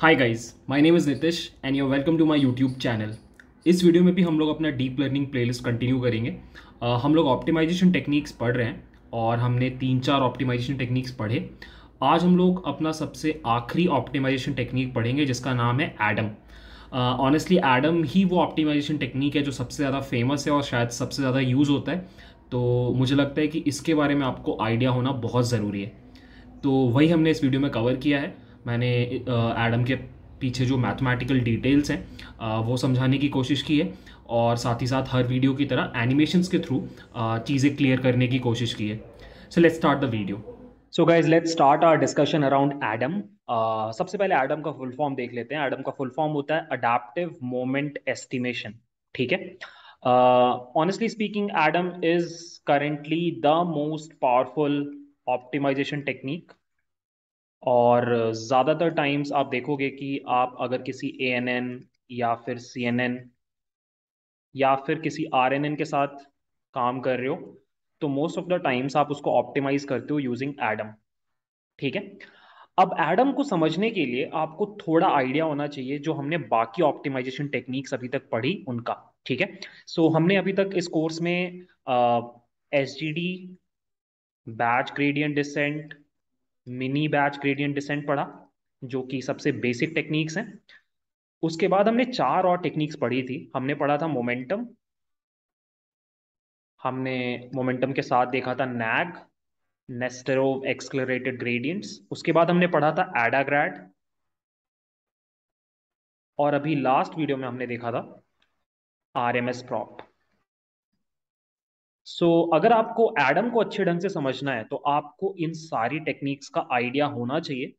Hi guys my name is Nitish and you welcome to my YouTube channel इस video में भी हम लोग अपना डीप लर्निंग प्लेलिस्ट कंटिन्यू करेंगे uh, हम लोग ऑप्टिमाइजेशन टेक्निक्स पढ़ रहे हैं और हमने तीन चार ऑप्टिमाइजेशन टेक्निक्स पढ़े आज हम लोग अपना सबसे आखिरी ऑप्टिमाइजेशन टेक्निक पढ़ेंगे जिसका नाम है एडम ऑनेस्टली एडम ही वो ऑप्टिमाइजेशन टेक्निक है जो सबसे ज़्यादा फेमस है और शायद सबसे ज़्यादा यूज़ होता है तो मुझे लगता है कि इसके बारे में आपको आइडिया होना बहुत ज़रूरी है तो वही हमने इस वीडियो में कवर किया है मैंने एडम के पीछे जो मैथमेटिकल डिटेल्स हैं वो समझाने की कोशिश की है और साथ ही साथ हर वीडियो की तरह एनिमेशंस के थ्रू चीज़ें क्लियर करने की कोशिश की है so let's start the video so guys let's start our discussion around Adam सबसे पहले एडम का फुल फॉर्म देख लेते हैं एडम का फुल फॉर्म होता है अडाप्टिव मोमेंट एस्टिमेशन ठीक है honestly speaking Adam is currently the most powerful optimization technique और ज़्यादातर टाइम्स आप देखोगे कि आप अगर किसी ए एन एन या फिर सी एन एन या फिर किसी आर एन एन के साथ काम कर रहे हो तो मोस्ट ऑफ द टाइम्स आप उसको ऑप्टिमाइज करते हो यूजिंग एडम ठीक है अब एडम को समझने के लिए आपको थोड़ा आइडिया होना चाहिए जो हमने बाकी ऑप्टिमाइजेशन टेक्निक्स अभी तक पढ़ी उनका ठीक है सो so, हमने अभी तक इस कोर्स में S G D batch gradient descent mini batch gradient descent पढ़ा जो कि सबसे बेसिक टेक्निक्स हैं उसके बाद हमने चार और टेक्निक्स पढ़ी थी हमने पढ़ा था मोमेंटम हमने मोमेंटम के साथ देखा था नैग नेस्टेरोव एक्सक्लरेटेड ग्रेडियंट्स उसके बाद हमने पढ़ा था एडाग्रैड और अभी लास्ट वीडियो में हमने देखा था R M S prop so so, अगर आपको एडम को अच्छे ढंग से समझना है तो आपको इन सारी टेक्निक्स का आइडिया होना चाहिए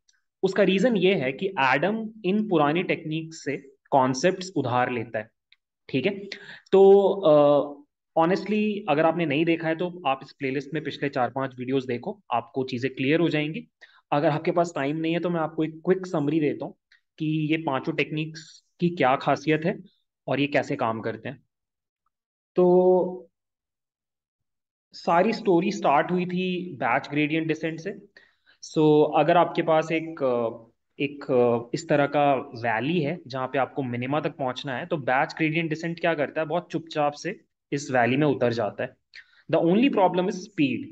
उसका रीजन ये है कि एडम इन पुरानी टेक्निक से कॉन्सेप्ट उधार लेता है ठीक है तो ऑनेस्टली uh, अगर आपने नहीं देखा है तो आप इस प्लेलिस्ट में पिछले चार पांच वीडियोस देखो आपको चीजें क्लियर हो जाएंगी अगर आपके पास टाइम नहीं है तो मैं आपको एक क्विक समरी देता हूँ कि ये पांचों टेक्निक्स की क्या खासियत है और ये कैसे काम करते हैं तो सारी स्टोरी स्टार्ट हुई थी बैच ग्रेडियंट डिसेंट से सो so, अगर आपके पास एक एक इस तरह का वैली है जहाँ पे आपको मिनिमा तक पहुँचना है तो बैच ग्रेडियंट डिसेंट क्या करता है बहुत चुपचाप से इस वैली में उतर जाता है the only problem is speed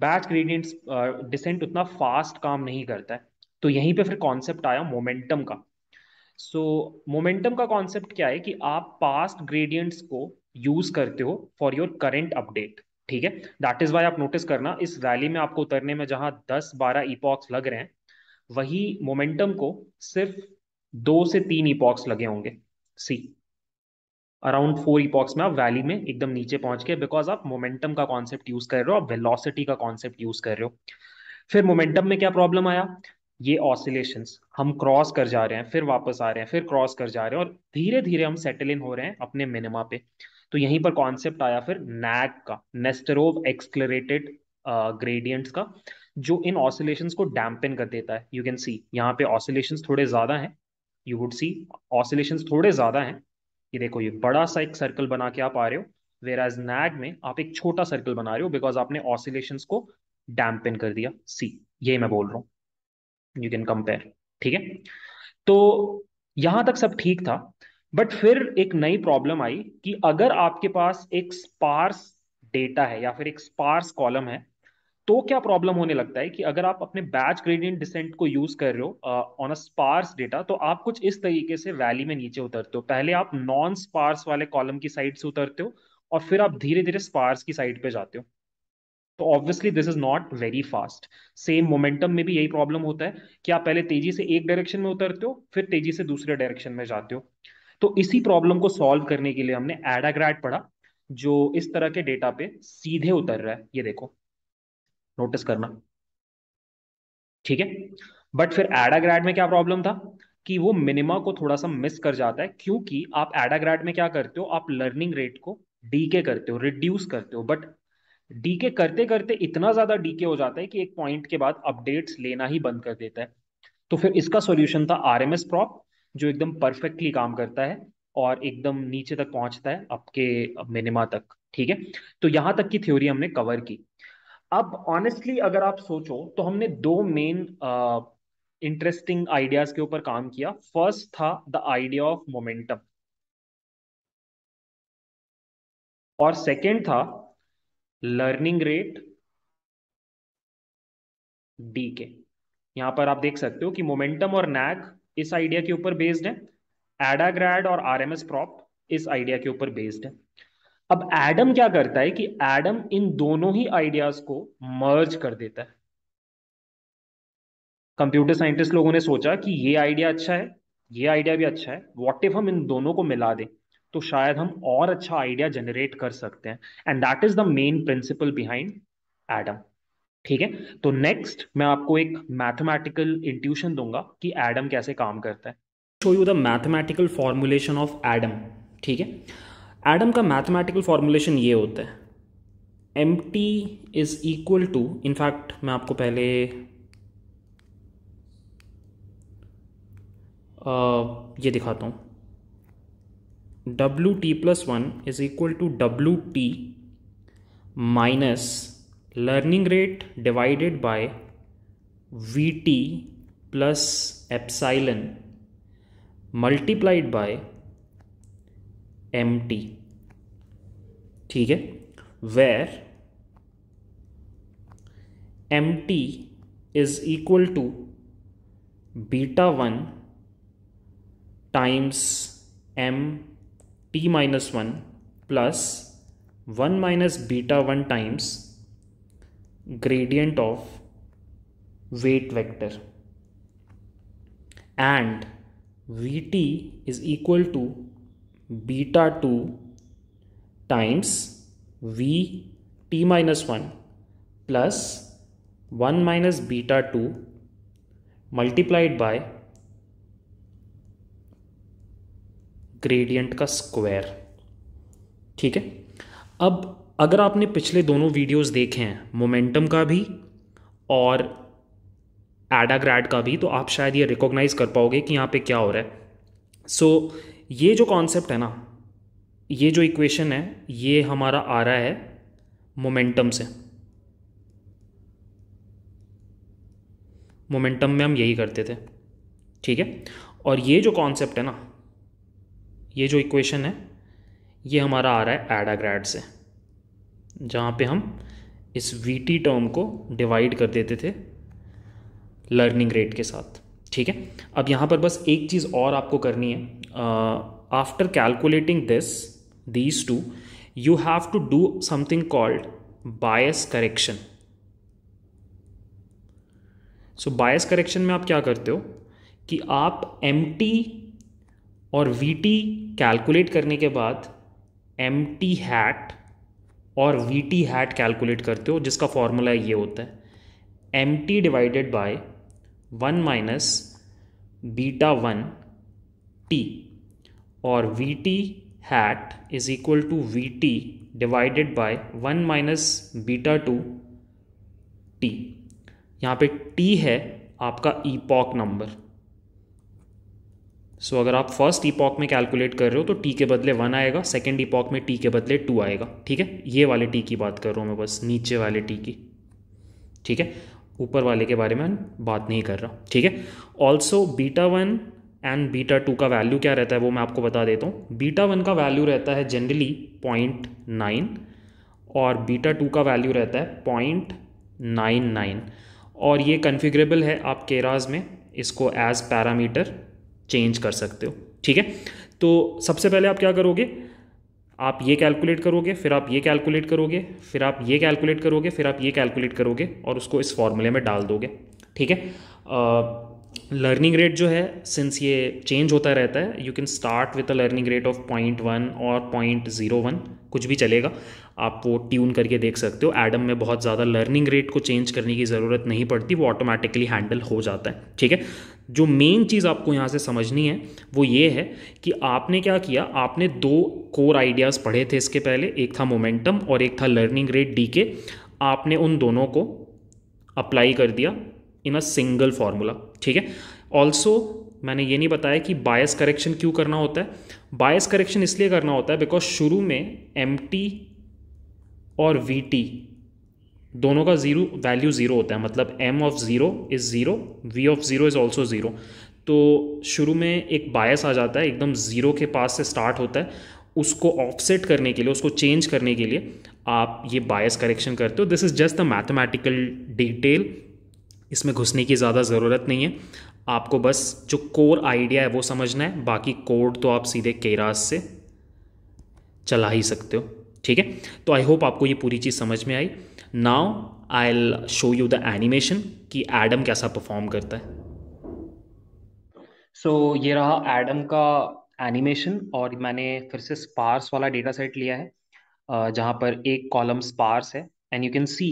batch gradient descent उतना फास्ट काम नहीं करता है तो यहीं पे फिर कॉन्सेप्ट आया मोमेंटम का सो so, मोमेंटम का कॉन्सेप्ट क्या है कि आप पास्ट ग्रेडियंट्स को यूज करते हो फॉर योर करेंट अपडेट ठीक है दैट इज वाई आप नोटिस करना इस रैली में आपको उतरने में जहां दस बारह ईपॉक्स लग रहे हैं वही मोमेंटम को सिर्फ दो से तीन ईपॉक्स लगे होंगे सी अराउंड फोर ईपॉक्स में आप वैली में एकदम नीचे पहुंच के बिकॉज आप मोमेंटम का कॉन्सेप्ट यूज कर रहे हो आप वेलोसिटी का कॉन्सेप्ट यूज कर रहे हो फिर मोमेंटम में क्या प्रॉब्लम आया ये ऑसिलेशन हम क्रॉस कर जा रहे हैं फिर वापस आ रहे हैं फिर क्रॉस कर जा रहे हैं और धीरे धीरे हम सेटल इन हो रहे हैं अपने मिनिमा पे तो यहीं पर कॉन्सेप्ट आया फिर नैग का नेस्टरोव एक्सक्लरेटेड ग्रेडियंट्स का जो इन ऑसिलेशंस को डैम्पिन कर देता है यू कैन सी यहाँ पे ऑसिलेशंस थोड़े ज़्यादा हैं यू वुड सी ऑसिलेशंस थोड़े ज़्यादा हैं ये देखो ये बड़ा सा एक सर्कल बना के आप आ रहे हो वेर एज नैग में आप एक छोटा सर्कल बना रहे हो बिकॉज आपने ऑसिलेशंस को डैम्पिन कर दिया सी यही मैं बोल रहा हूँ यू कैन कंपेयर ठीक है तो यहां तक सब ठीक था बट फिर एक नई प्रॉब्लम आई कि अगर आपके पास एक स्पार्स डेटा है या फिर एक स्पार्स कॉलम है तो क्या प्रॉब्लम होने लगता है कि अगर आप अपने बैच ग्रेडियंट डिसेंट को यूज कर रहे हो ऑन अ स्पार्स डेटा तो आप कुछ इस तरीके से वैली में नीचे उतरते हो पहले आप नॉन स्पार्स वाले कॉलम की साइड से उतरते हो और फिर आप धीरे धीरे स्पार्स की साइड पे जाते हो तो obviously this is not very fast same momentum में भी यही प्रॉब्लम होता है कि आप पहले तेजी से एक डायरेक्शन में उतरते हो फिर तेजी से दूसरे डायरेक्शन में जाते हो तो इसी प्रॉब्लम को सॉल्व करने के लिए हमने एडाग्रैड पढ़ा जो इस तरह के डेटा पे सीधे उतर रहा है ये देखो नोटिस करना ठीक है बट फिर एडाग्रैड में क्या प्रॉब्लम था कि वो मिनिमा को थोड़ा सा मिस कर जाता है क्योंकि आप एडाग्रैड में क्या करते हो आप लर्निंग रेट को डीके करते हो रिड्यूस करते हो बट डीके करते करते इतना ज्यादा डीके हो जाता है कि एक पॉइंट के बाद अपडेट्स लेना ही बंद कर देता है तो फिर इसका सॉल्यूशन था आर एम एस प्रॉप जो एकदम परफेक्टली काम करता है और एकदम नीचे तक पहुंचता है आपके मिनिमा तक ठीक है तो यहां तक की थ्योरी हमने कवर की अब ऑनेस्टली अगर आप सोचो तो हमने दो मेन इंटरेस्टिंग आइडियाज के ऊपर काम किया फर्स्ट था द आइडिया ऑफ मोमेंटम और सेकेंड था लर्निंग रेट डी के यहां पर आप देख सकते हो कि मोमेंटम और नैक इस आइडिया के ऊपर बेस्ड है एडाग्रैड और आरएमएस प्रॉप इस आइडिया के ऊपर बेस्ड है अब एडम क्या करता है कि एडम इन दोनों ही आइडियाज को मर्ज कर देता है कंप्यूटर साइंटिस्ट लोगों ने सोचा कि ये आइडिया अच्छा है ये आइडिया भी अच्छा है वॉट इफ हम इन दोनों को मिला दें तो शायद हम और अच्छा आइडिया जनरेट कर सकते हैं and that is the main principle behind Adam ठीक है तो नेक्स्ट मैं आपको एक मैथमेटिकल इंट्यूशन दूंगा कि एडम कैसे काम करता है show you the mathematical formulation of Adam ठीक है एडम का मैथमेटिकल फॉर्मुलेशन ये होता है M T is equal to in fact मैं आपको पहले uh, ये दिखाता हूं W T plus one is equal to W T minus learning rate divided by Vt plus epsilon multiplied by mt ठीक where mt is equal to beta 1 times m t minus 1 plus 1 minus beta 1 times gradient of weight vector and vt is equal to beta 2 times v t minus 1 plus 1 minus beta 2 multiplied by gradient ka square. ठीक है अब अगर आपने पिछले दोनों videos देखे हैं momentum का भी और एडाग्रैड का भी तो आप शायद ये रिकॉग्नाइज कर पाओगे कि यहाँ पे क्या हो रहा है सो so, ये जो कॉन्सेप्ट है ना ये जो इक्वेशन है ये हमारा आ रहा है मोमेंटम से मोमेंटम में हम यही करते थे ठीक है और ये जो कॉन्सेप्ट है ना ये जो इक्वेशन है ये हमारा आ रहा है एडाग्रैड से जहाँ पे हम इस वी टी टर्म को डिवाइड कर देते थे लर्निंग रेट के साथ ठीक है अब यहाँ पर बस एक चीज़ और आपको करनी है after calculating this these two you have to do something called bias correction so bias correction में आप क्या करते हो कि आप एम टी और वी टी कैलकुलेट करने के बाद एम टी हैट और वी टी हैट कैलकुलेट करते हो जिसका फॉर्मूला ये होता है M T divided by one minus beta one T और V T hat is equal to V T divided by one minus beta two T यहाँ पे टी है आपका ईपॉक नंबर सो so, अगर आप फर्स्ट ईपॉक में calculate कर रहे हो तो टी के बदले वन आएगा सेकेंड ईपॉक में टी के बदले टू आएगा ठीक है ये वाले टी की बात कर रहा हूँ मैं बस नीचे वाले टी की ठीक है ऊपर वाले के बारे में बात नहीं कर रहा ठीक है also beta one and beta two का वैल्यू क्या रहता है वो मैं आपको बता देता हूँ बीटा वन का वैल्यू रहता है जनरली पॉइंट नाइन और बीटा टू का वैल्यू रहता है पॉइंट नाइन नाइन और ये कन्फिग्रेबल है आप केराज में इसको एज पैरामीटर चेंज कर सकते हो ठीक है तो सबसे पहले आप क्या करोगे आप ये कैलकुलेट करोगे फिर आप ये कैलकुलेट करोगे फिर आप ये कैलकुलेट करोगे फिर आप ये कैलकुलेट करोगे और उसको इस फॉर्मूले में डाल दोगे ठीक है लर्निंग रेट जो है सिंस ये चेंज होता रहता है you can start with a learning rate of point one और पॉइंट ज़ीरो वन कुछ भी चलेगा आप वो ट्यून करके देख सकते हो एडम में बहुत ज़्यादा लर्निंग रेट को चेंज करने की ज़रूरत नहीं पड़ती वो ऑटोमेटिकली हैंडल हो जाता है ठीक है जो मेन चीज़ आपको यहाँ से समझनी है वो ये है कि आपने क्या किया आपने दो कोर आइडियाज़ पढ़े थे इसके पहले एक था मोमेंटम और एक था लर्निंग रेट डी के आपने उन दोनों को अप्लाई कर दिया इन अ सिंगल फॉर्मूला ठीक है ऑल्सो मैंने ये नहीं बताया कि बायस करेक्शन क्यों करना होता है बायस करेक्शन इसलिए करना होता है बिकॉज शुरू में एम और वी दोनों का जीरो वैल्यू ज़ीरो होता है मतलब M of zero is zero V of zero is also zero तो शुरू में एक बायस आ जाता है एकदम ज़ीरो के पास से स्टार्ट होता है उसको ऑफसेट करने के लिए उसको चेंज करने के लिए आप ये बायस करेक्शन करते हो this is just the mathematical detail इसमें घुसने की ज़्यादा ज़रूरत नहीं है आपको बस जो कोर आइडिया है वो समझना है बाकी कोड तो आप सीधे केरास से चला ही सकते हो ठीक है तो आई होप आपको ये पूरी चीज़ समझ में आई now I'll show you the animation कि एडम कैसा परफॉर्म करता है सो so, ये रहा एडम का एनिमेशन और मैंने फिर से स्पार्स वाला डेटा सेट लिया है जहाँ पर एक कॉलम स्पार्स है एंड यू कैन सी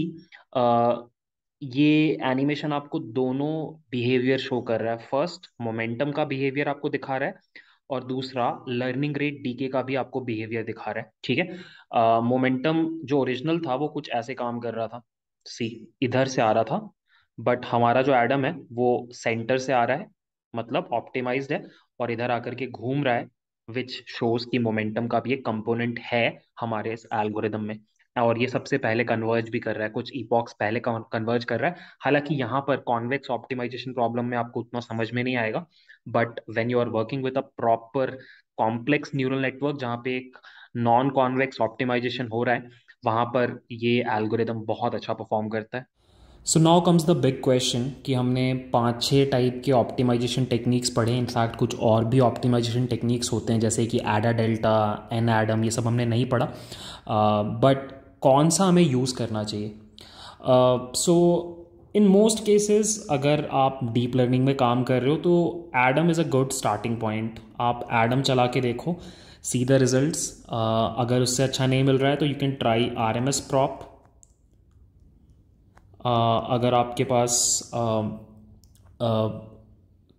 ये एनिमेशन आपको दोनों बिहेवियर शो कर रहा है फर्स्ट मोमेंटम का बिहेवियर आपको दिखा रहा है और दूसरा लर्निंग रेट डीके का भी आपको बिहेवियर दिखा रहा है ठीक है मोमेंटम जो ओरिजिनल था वो कुछ ऐसे काम कर रहा था सी इधर से आ रहा था बट हमारा जो एडम है वो सेंटर से आ रहा है मतलब ऑप्टिमाइज्ड है और इधर आकर के घूम रहा है विच शोज की मोमेंटम का भी एक कंपोनेंट है हमारे इस एल्गोरिदम में और ये सबसे पहले कन्वर्ज भी कर रहा है कुछ ईपॉक्स पहले कन्वर्ज कर रहा है हालांकि यहाँ पर कॉन्वेक्स ऑप्टिमाइजेशन प्रॉब्लम में आपको उतना समझ में नहीं आएगा but when you are working with a proper complex neural network जहाँ पे एक नॉन कॉन्वेक्स ऑप्टिमाइजेशन हो रहा है वहाँ पर ये एल्गोरिदम बहुत अच्छा परफॉर्म करता है so now comes the big question कि हमने पाँच छः टाइप के ऑप्टिमाइजेशन टेक्निक्स पढ़े इनफैक्ट कुछ और भी ऑप्टिमाइजेशन टेक्निक्स होते हैं जैसे कि एडा डेल्टा एन एडम ये सब हमने नहीं पढ़ा बट uh, कौन सा हमें यूज़ करना चाहिए सो इन मोस्ट केसेस अगर आप डीप लर्निंग में काम कर रहे हो तो Adam is a good starting point आप एडम चला के देखो सी द रिजल्ट अगर उससे अच्छा नहीं मिल रहा है तो you can try R M S prop अगर आपके पास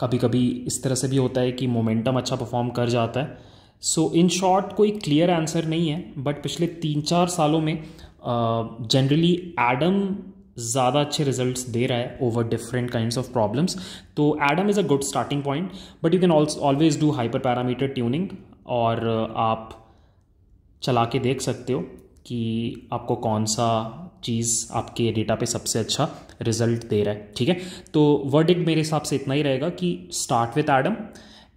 कभी कभी इस तरह से भी होता है कि मोमेंटम अच्छा परफॉर्म कर जाता है सो इन शॉर्ट कोई क्लियर आंसर नहीं है बट पिछले तीन चार सालों में जनरली एडम ज़्यादा अच्छे रिजल्ट्स दे रहा है over different kind of problems तो Adam is a good starting point but you can always do hyper parameter tuning और आप चला के देख सकते हो कि आपको कौन सा चीज़ आपके डेटा पे सबसे अच्छा रिजल्ट दे रहा है ठीक है तो वर्डिक मेरे हिसाब से इतना ही रहेगा कि start with Adam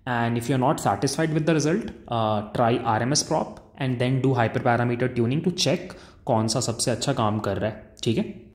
And if you're not satisfied with the result, uh, try RMS prop and then do hyperparameter tuning to check कौन सा सबसे अच्छा काम कर रहा है ठीक है